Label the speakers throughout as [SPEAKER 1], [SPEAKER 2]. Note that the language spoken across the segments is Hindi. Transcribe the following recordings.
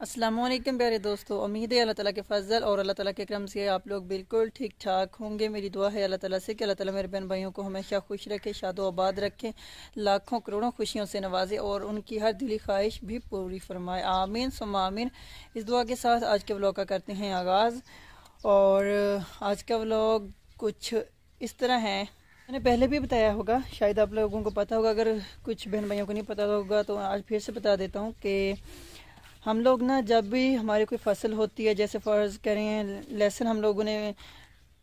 [SPEAKER 1] असलम प्यारे दोस्तों उम्मीद है अल्लाह ताला के फजल और अल्लाह ताला के करम से आप लोग बिल्कुल ठीक ठाक होंगे मेरी दुआ है अल्लाह ताला से कि अल्लाह ताला मेरे बहन भाइयों को हमेशा खुश रखे शादो आबाद रखें लाखों करोड़ों खुशियों से नवाजे और उनकी हर दिली ख्वाहिश भी पूरी फरमाए आमीन सुम आमीन इस दुआ के साथ आज के व्लॉग का करते हैं आगाज़ और आज का व्लॉग कुछ इस तरह है मैंने पहले भी बताया होगा शायद आप लोगों को पता होगा अगर कुछ बहन भाइयों को नहीं पता होगा तो आज फिर से बता देता हूँ कि हम लोग ना जब भी हमारी कोई फसल होती है जैसे फ़र्ज करें लहसुन हम लोगों ने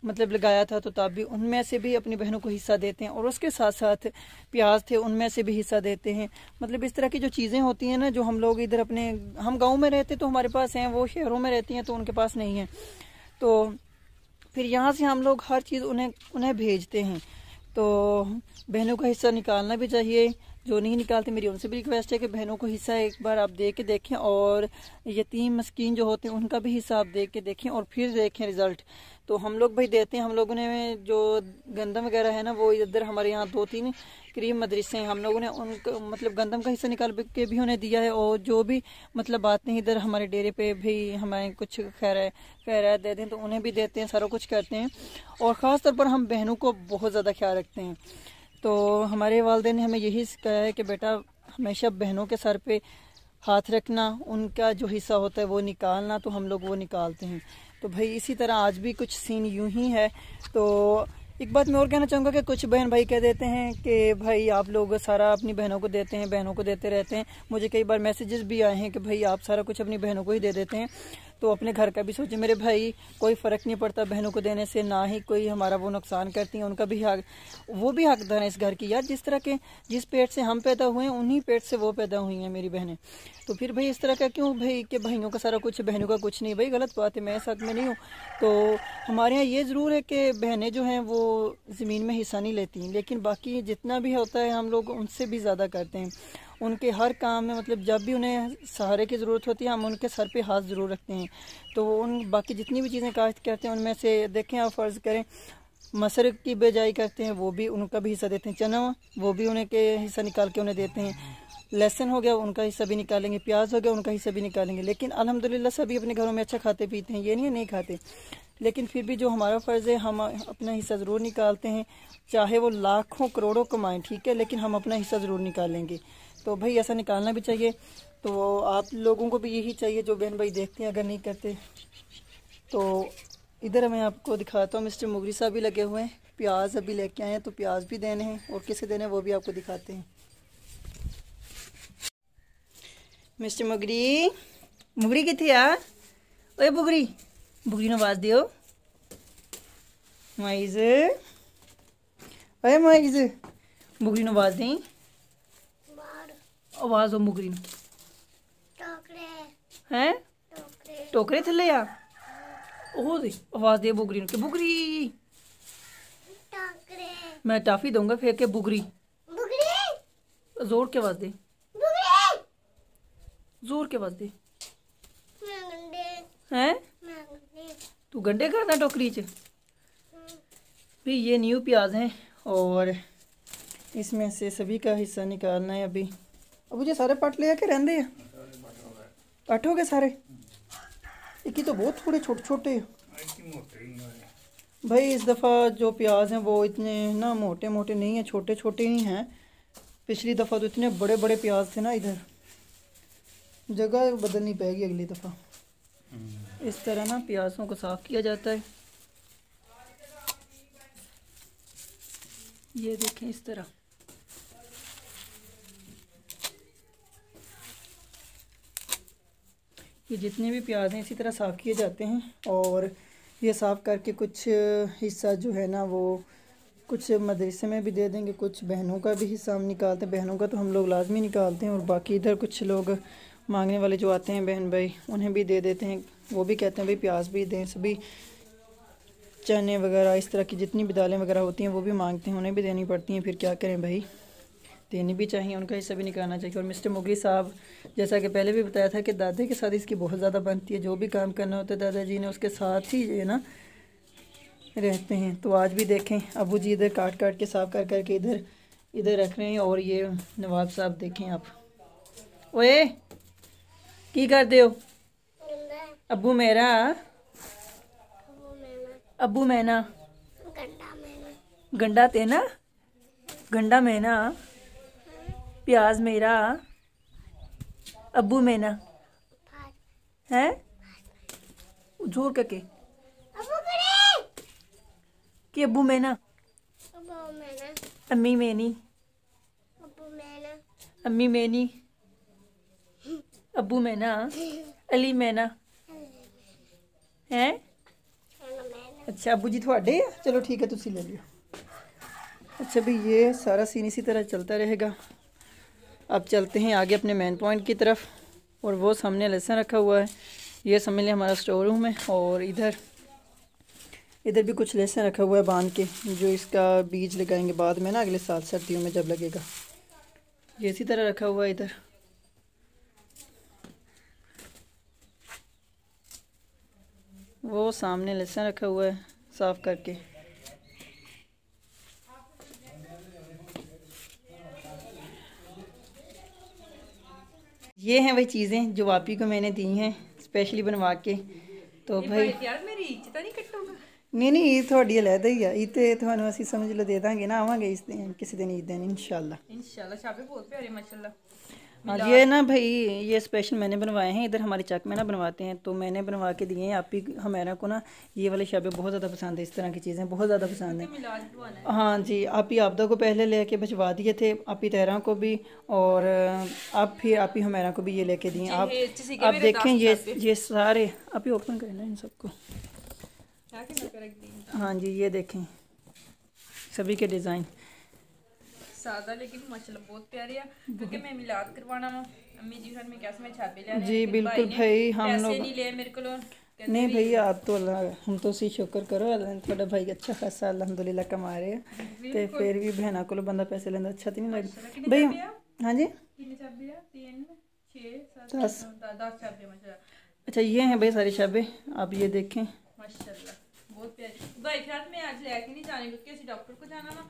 [SPEAKER 1] मतलब लगाया था तो तब भी उनमें से भी अपनी बहनों को हिस्सा देते हैं और उसके साथ साथ प्याज थे उनमें से भी हिस्सा देते हैं मतलब इस तरह की जो चीज़ें होती हैं ना जो हम लोग इधर अपने हम गांव में रहते तो हमारे पास हैं वो शहरों में रहती हैं तो उनके पास नहीं है तो फिर यहाँ से हम लोग हर चीज़ उन्हें उन्हें भेजते हैं तो बहनों का हिस्सा निकालना भी चाहिए जो नहीं निकालते मेरी उनसे भी रिक्वेस्ट है कि बहनों को हिस्सा एक बार आप दे के देखें और यतीम मस्किन जो होते हैं उनका भी हिस्सा आप दे के देखें और फिर देखें रिज़ल्ट तो हम लोग भाई देते हैं हम लोगों ने जो गंदम वगैरह है ना वो इधर हमारे यहाँ दो तीन करीब मदरसे हैं हम लोगों ने उन मतलब गंदम का हिस्सा निकाल के भी उन्हें दिया है और जो भी मतलब आते हैं इधर हमारे डेरे पे भी हमारे कुछ खैर खैर देते हैं तो उन्हें भी देते हैं सारा कुछ करते हैं और ख़ास तौर पर हम बहनों को बहुत ज़्यादा ख्याल रखते हैं तो हमारे वालदे ने हमें यही सिखाया है कि बेटा हमेशा बहनों के सर पे हाथ रखना उनका जो हिस्सा होता है वो निकालना तो हम लोग वो निकालते हैं तो भाई इसी तरह आज भी कुछ सीन यूं ही है तो एक बात मैं और कहना चाहूँगा कि कुछ बहन भाई कह देते हैं कि भाई आप लोग सारा अपनी बहनों को देते हैं बहनों को देते रहते हैं मुझे कई बार मैसेजेस भी आए हैं कि भाई आप सारा कुछ अपनी बहनों को ही दे देते हैं तो अपने घर का भी सोचें मेरे भाई कोई फ़र्क नहीं पड़ता बहनों को देने से ना ही कोई हमारा वो नुकसान करती हैं उनका भी हक वो भी हकदार है इस घर की यार जिस तरह के जिस पेट से हम पैदा हुए हैं उन्हीं पेट से वो पैदा हुई हैं मेरी बहनें तो फिर भाई इस तरह का क्यों भाई कि भाइयों का सारा कुछ बहनों का कुछ नहीं भाई गलत बात है मैं इस हक में नहीं हूँ तो हमारे यहाँ ये ज़रूर है कि बहनें जो हैं वो ज़मीन में हिस्सा नहीं लेती लेकिन बाकी जितना भी होता है हम लोग उनसे भी ज़्यादा करते हैं उनके हर काम में मतलब जब भी उन्हें सहारे की ज़रूरत होती है हम उनके सर पे हाथ ज़रूर रखते हैं तो उन बाकी जितनी भी चीज़ें काश्त करते हैं उनमें से देखें आप फ़र्ज़ करें मसर की बेजाई करते हैं वो भी उनका भी हिस्सा देते हैं चना वो भी उन्हें के हिस्सा निकाल के उन्हें देते हैं लहसन हो गया उनका हिस्सा भी निकालेंगे प्याज हो गया उनका हिस्सा भी निकालेंगे लेकिन अलहमदिल्ला सभी अपने घरों में अच्छा खाते पीते हैं ये नहीं नहीं खाते लेकिन फिर भी जो हमारा फ़र्ज़ है हम अपना हिस्सा ज़रूर निकालते हैं चाहे वो लाखों करोड़ों कमाएं ठीक है लेकिन हम अपना हिस्सा ज़रूर निकालेंगे तो भाई ऐसा निकालना भी चाहिए तो आप लोगों को भी यही चाहिए जो बहन भाई देखते हैं अगर नहीं करते तो इधर मैं आपको दिखाता हूँ मिस्टर मुगरी साहब भी लगे हुए हैं प्याज अभी लेके आए हैं तो प्याज भी देने हैं और किसके देने हैं वो भी आपको दिखाते हैं मिस्टर मुगरी मुगरी कितने यार ओए बुगरी बुगरी ने आवाज दियो माइज अरे माइज बुगरी ने आवाज दी आवाज ओ मुगरी है टोकरे थले आ आवाज दे बुगरी के बुगरी मैं टाफी दूंगा फिर के बुगरी जोर के आवाज दे जोर के आवाज दे हैं तू कर करना टोकरी च हम्म। भी ये न्यू प्याज हैं और इसमें से सभी का हिस्सा निकालना है अभी अबू जी सारे पट ले जाके रेंगे हैं हो गए सारे एक ही तो बहुत थोड़े छोटे छोटे भाई इस दफ़ा जो प्याज हैं वो इतने ना मोटे मोटे नहीं हैं छोटे छोटे ही हैं पिछली दफ़ा तो इतने बड़े बड़े प्याज थे ना इधर जगह तो बदलनी पड़ेगी अगली दफ़ा इस तरह ना प्याजों को साफ़ किया जाता है ये देखें इस तरह ये जितने भी प्याज हैं इसी तरह साफ़ किए जाते हैं और ये साफ़ करके कुछ हिस्सा जो है ना वो कुछ मदरसे में भी दे देंगे कुछ बहनों का भी हिस्सा हम निकालते हैं बहनों का तो हम लोग लाजमी निकालते हैं और बाकी इधर कुछ लोग मांगने वाले जो आते हैं बहन भाई उन्हें भी दे देते हैं वो भी कहते हैं भाई प्याज भी दें सभी चने वगैरह इस तरह की जितनी भी दालें वगैरह होती हैं वो भी मांगते हैं उन्हें भी देनी पड़ती हैं फिर क्या करें भाई देनी भी चाहिए उनका हिस्सा भी निकालना चाहिए और मिस्टर मुगली साहब जैसा कि पहले भी बताया था कि दादे के साथ इसकी बहुत ज़्यादा बनती है जो भी काम करना होता है दादाजी ने उसके साथ ही ये ना रहते हैं तो आज भी देखें अबू जी इधर काट काट के साफ कर करके इधर इधर रख रहे हैं और ये नवाब साहब देखें आप ओए की कर दे अबू मेरा अबू मैना गंडा मैना गंडा तेना गंडा मैना प्याज मेरा अबू मेना है जोर करके कि अबू मेना अम्मी मैनी अम्मी मैनी अबू मैना अली मैना है अच्छा अबू जी थोड़े चलो ठीक है तुम ले लियो अच्छा भाई ये सारा सीन इसी तरह चलता रहेगा अब चलते हैं आगे अपने मेन पॉइंट की तरफ और वो सामने लहसन रखा हुआ है ये समझ लें हमारा स्टोर रूम है और इधर इधर भी कुछ लहसन रखा हुआ है बांध के जो इसका बीज लगाएंगे बाद में ना अगले साल सर्दियों में जब लगेगा ये इसी तरह रखा हुआ है इधर वो सामने लहसन रखा हुआ है साफ़ करके ये हैं वही चीज़ें जो वापी को मैंने दी हैं स्पेशली बनवा के तो भाई ਨਹੀਂ ਨਹੀਂ ਇਹ ਤੁਹਾਡੀ ਅਲੱਗ ਹੀ ਆ ਇਹ ਤੇ ਤੁਹਾਨੂੰ ਅਸੀਂ ਸਮਝ ਲਓ ਦੇ ਦਾਂਗੇ ਨਾ ਆਵਾਂਗੇ ਇਸ ਦਿਨ ਕਿਸੇ ਦਿਨ ਈਦ ਦਿਨ ਇਨਸ਼ਾਅੱਲਾ ਇਨਸ਼ਾਅੱਲਾ ਸ਼ਾਬੇ ਬਹੁਤ ਪਿਆਰੇ ਮਾਸ਼ਾਅੱਲਾ हाँ ये ना भाई ये स्पेशल मैंने बनवाए हैं इधर हमारी चक में ना बनवाते हैं तो मैंने बनवा के दिए हैं आप ही हमारा को ना ये वाले शबे बहुत ज़्यादा पसंद है इस तरह की चीज़ें बहुत ज़्यादा पसंद हैं हाँ जी आप ही आपदा को पहले ले कर बचवा दिए थे आप ही तहरा को भी और आप फिर आप ही हमारा को भी ये लेके दिए आप आप देखें ये ये सारे आप ही ओपन करें ना इन सबको हाँ जी ये देखें सभी के डिज़ाइन सादा लेकिन माशाल्लाह बहुत प्यारे है क्योंकि मैं मिलाद करवाना हूँ अम्मी जी घर में कैसे मैं छापे ले जी बिल्कुल भाई हम लोग नहीं ले मेरे को नहीं भैया आप तो अल्लाह हम तो उसी शुक्र करो अल्लाह ने थोड़ा भाई अच्छा खासा अलहमदुल्ला कमा रहे हैं तो फिर भी भैन को बंदा पैसे लेना तो अच्छा तो नहीं लगता भाई हाँ जी दस अच्छा ये हैं भाई सारी शबे आप ये देखें माशाल्लाह बहुत प्यारी भाई फिलहाल मैं आज लेके नहीं जाने क्योंकि डॉक्टर को जाना ना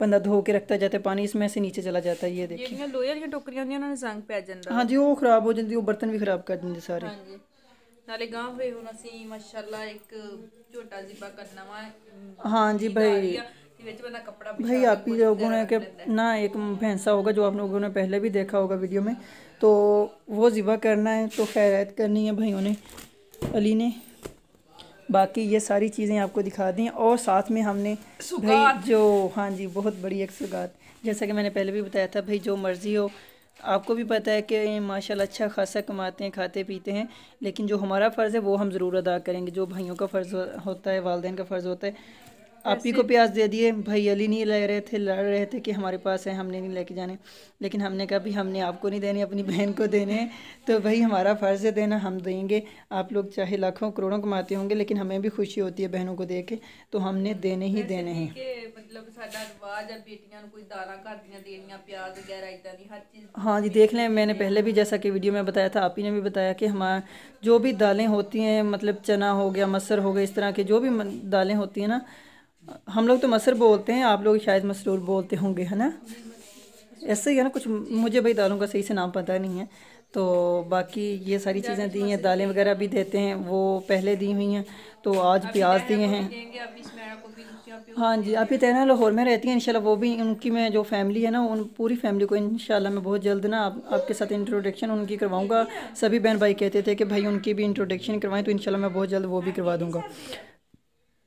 [SPEAKER 1] बंदा धो के रखता जाता है पानी इसमें से नीचे चला जाता है ये देखिए लोयर की टोकरियां होती हैं उन्होंने जंग पे जाता हां जी वो खराब हो जाती है वो बर्तन भी खराब कर देते सारे हां जी नाले गांव पे होना सी माशाल्लाह एक छोटा जीबा करना है हां जी भाई भाई आप ही लोगों ने ना एक भैंसा होगा जो आप लोगों ने पहले भी देखा होगा वीडियो में तो वो ज़िबा करना है तो खैरत करनी है भाइयों ने अली ने बाकी ये सारी चीज़ें आपको दिखा दी और साथ में हमने भाई जो हाँ जी बहुत बड़ी एक सौगात जैसा कि मैंने पहले भी बताया था भाई जो मर्ज़ी हो आपको भी पता है कि माशाल्लाह अच्छा खासा कमाते हैं खाते पीते हैं लेकिन जो हमारा फ़र्ज़ है वो हम ज़रूर अदा करेंगे जो भाइयों का फ़र्ज़ होता है वालदेन का फ़र्ज़ होता है आप ही को प्याज दे दिए भाई अली नहीं ले रहे थे लड़ रहे थे कि हमारे पास है हमने नहीं लेके जाने लेकिन हमने कहा भी हमने आपको नहीं देने अपनी बहन को देने तो भाई हमारा फ़र्ज़ है देना हम देंगे आप लोग चाहे लाखों करोड़ों कमाते होंगे लेकिन हमें भी खुशी होती है बहनों को दे के तो हमने देने ही देने हैं मतलब हाँ जी देख लें मैंने पहले भी जैसा कि वीडियो में बताया था आप ही ने भी बताया कि हमारा जो भी दालें होती हैं मतलब चना हो गया मसर हो गया इस तरह के जो भी दालें होती हैं ना हम लोग तो मसर बोलते हैं आप लोग शायद मसरूर बोलते होंगे है ना ऐसे ही है ना कुछ मुझे भाई दालों का सही से नाम पता नहीं है तो बाकी ये सारी चीज़ें दी हैं दालें वगैरह भी देते हैं वो पहले दी हुई हैं तो आज प्याज दिए हैं हाँ जी अभी तैना लाहौर में रहती हैं इंशाल्लाह वो भी उनकी मैं जो फैमिली है ना उन पूरी फैमिली को इंशाल्लाह मैं बहुत जल्द ना आप, आपके साथ इंट्रोडक्शन उनकी करवाऊँगा सभी बहन भाई कहते थे कि भाई उनकी भी इंट्रोडक्शन करवाएं तो इंशाल्लाह मैं बहुत जल्द वो भी करवा दूँगा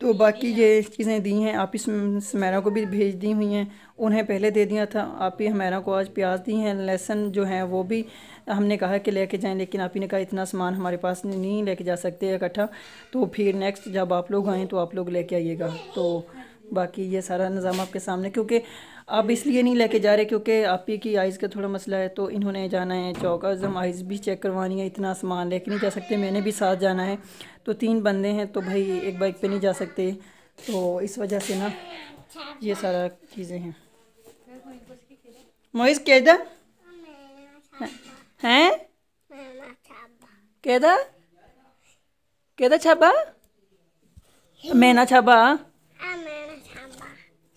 [SPEAKER 1] तो बाकी ये चीज़ें दी हैं आप इस समैरा को भी भेज दी हुई हैं उन्हें पहले दे दिया था आप ही हमारा को आज प्याज दी हैं लहसन जो हैं वो भी हमने कहा कि लेके जाएं लेकिन आप ही ने कहा इतना सामान हमारे पास नहीं लेके जा सकते इकट्ठा तो फिर नेक्स्ट जब आप लोग आएँ तो आप लोग लेके आइएगा तो बाकी ये सारा निज़ाम आपके सामने क्योंकि आप इसलिए नहीं लेके जा रहे क्योंकि आप ही की आइज़ का थोड़ा मसला है तो इन्होंने जाना है चौक अज़म आइज़ भी चेक करवानी है इतना सामान लेके नहीं जा सकते मैंने भी साथ जाना है तो तीन बंदे हैं तो भाई एक बाइक पे नहीं जा सकते तो इस वजह से ना ये सारा चीज़ें हैं मोइस कैदा हैं कैदा कैदा छाबा मैना छाबा हाँ,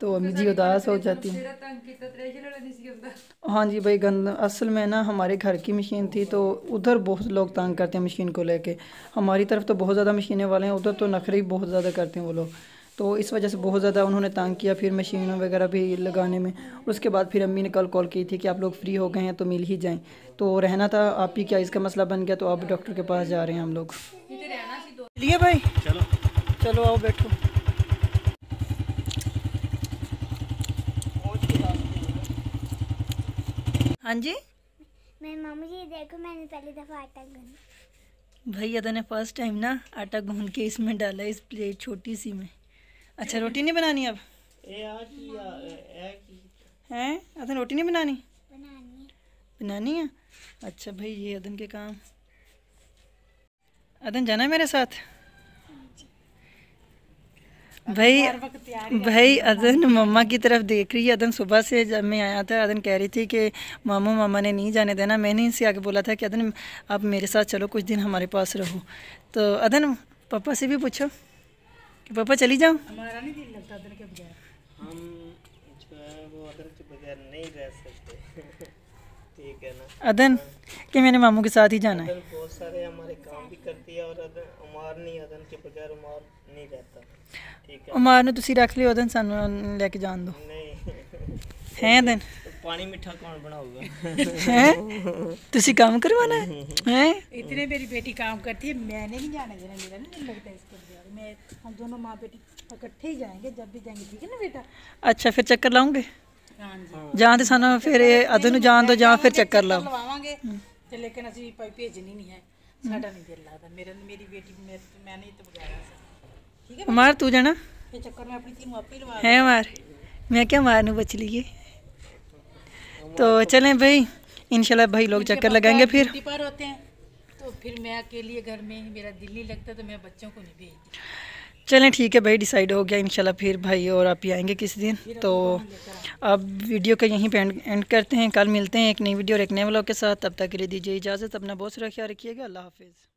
[SPEAKER 1] तो अम्मी जी उदास हो मतलब जाती है हाँ जी भाई गंद असल में ना हमारे घर की मशीन थी तो उधर बहुत लोग तंग करते हैं मशीन को लेके हमारी तरफ तो बहुत ज़्यादा मशीनें वाले हैं उधर तो नखरे भी बहुत ज़्यादा करते हैं वो लोग तो इस वजह से बहुत ज़्यादा उन्होंने तंग किया फिर मशीन वगैरह भी लगाने में उसके बाद फिर अम्मी ने कल कॉल की थी कि आप लोग फ्री हो गए हैं तो मिल ही जाएँ तो रहना था आप ही क्या इसका मसला बन गया तो आप डॉक्टर के पास जा रहे हैं हम लोग तो। चलिए भाई चलो चलो आओ बैठो हाँ जी मैं मामू जी देखो मैंने पहली दफ़ा आटा गूंद भैया तो ने फर्स्ट टाइम ना आटा गूंद के इसमें डाला इस प्लेट छोटी सी में अच्छा रोटी नहीं बनानी अब हैं अदन रोटी नहीं बनानी बनानी, बनानी है अच्छा भाई ये अदन के काम अदन जाना है मेरे साथ भाई भाई अदन मम्मा की तरफ देख रही है अदन सुबह से जब मैं आया था अदन कह रही थी कि मामू मामा ने नहीं जाने देना मैंने इनसे आगे बोला था कि अदन आप मेरे साथ चलो कुछ दिन हमारे पास रहो तो अदन पापा से भी पूछो कि पापा चली जाओ हमारा नहीं दिल लगता अदन के हम वो अदन के बगैर नहीं रह सकते ठीक है ना अदन कि मैंने मामू के साथ ही जाना है बहुत सारे हमारे काम भी करती है और अदन नहीं अदन के बगैर नहीं रहता ਠੀਕ ਉਮਰ ਨੂੰ ਤੁਸੀਂ ਰੱਖ ਲਿਓ ਉਹਦਨ ਸਾਨੂੰ ਲੈ ਕੇ ਜਾਣ ਦੋ ਨਹੀਂ ਹੈ ਦਿਨ ਪਾਣੀ ਮਿੱਠਾ ਕੌਣ ਬਣਾਊਗਾ ਤੁਸੀਂ ਕੰਮ ਕਰਵਾਣਾ ਹੈ ਹੈ ਬੇਟੀ ਕੰਮ ਕਰਦੀ ਹੈ ਮੈਂ ਨਹੀਂ ਜਾਣਾ नहीं ਮੇਰਾ ਨਹੀਂ ਲੱਗਦਾ ਇਸ लगता इसको ਮੈਂ ਹਮ ਦੋਨੋਂ ਮਾਂ ਬੇਟੀ ਇਕੱਠੇ ਹੀ जाएंगे ਜਦ ਵੀ जाएंगे ਠੀਕ ਹੈ ਨਾ ਬੇਟਾ ਅੱਛਾ ਫਿਰ ਚੱਕਰ ਲਾਉਂਗੇ ਜਾਂ ਤੇ ਸਾਨੂੰ ਫਿਰ ਅਦਨ ਨੂੰ ਜਾਣ ਦੋ ਜਾਂ ਫਿਰ ਚੱਕਰ ਲਾਓ ਲਵਾਵਾਂਗੇ ਤੇ ਲੇਕਿਨ ਅਸੀਂ ਭਾਈ ਭੇਜਣੀ ਨਹੀਂ ਹੈ ਸਾਡਾ ਨਹੀਂ ਦਿਲ ਲੱਗਦਾ ਮੇਰੇ ਮੇਰੀ ਬੇਟੀ ਮੈਂ ਨਹੀਂ ਤੇ मार तू जाना है मार मैं क्या मारनू बच ये तो चलें भाई इंशाल्लाह भाई लोग चक्कर लगाएंगे फिर छुट्टी पर होते हैं तो फिर मैं अकेली घर में मेरा दिल नहीं लगता तो मैं बच्चों को नहीं भेजती चलें ठीक है भाई डिसाइड हो गया इंशाल्लाह फिर भाई और आप ही आएंगे किसी दिन तो अब वीडियो का यहीं पे एंड करते हैं कल मिलते हैं एक नई वीडियो और एक नए व्लॉग के साथ तब तक के लिए दीजिए इजाज़त अपना बहुत सारा ख्याल रखिएगा अल्लाह हाफिज़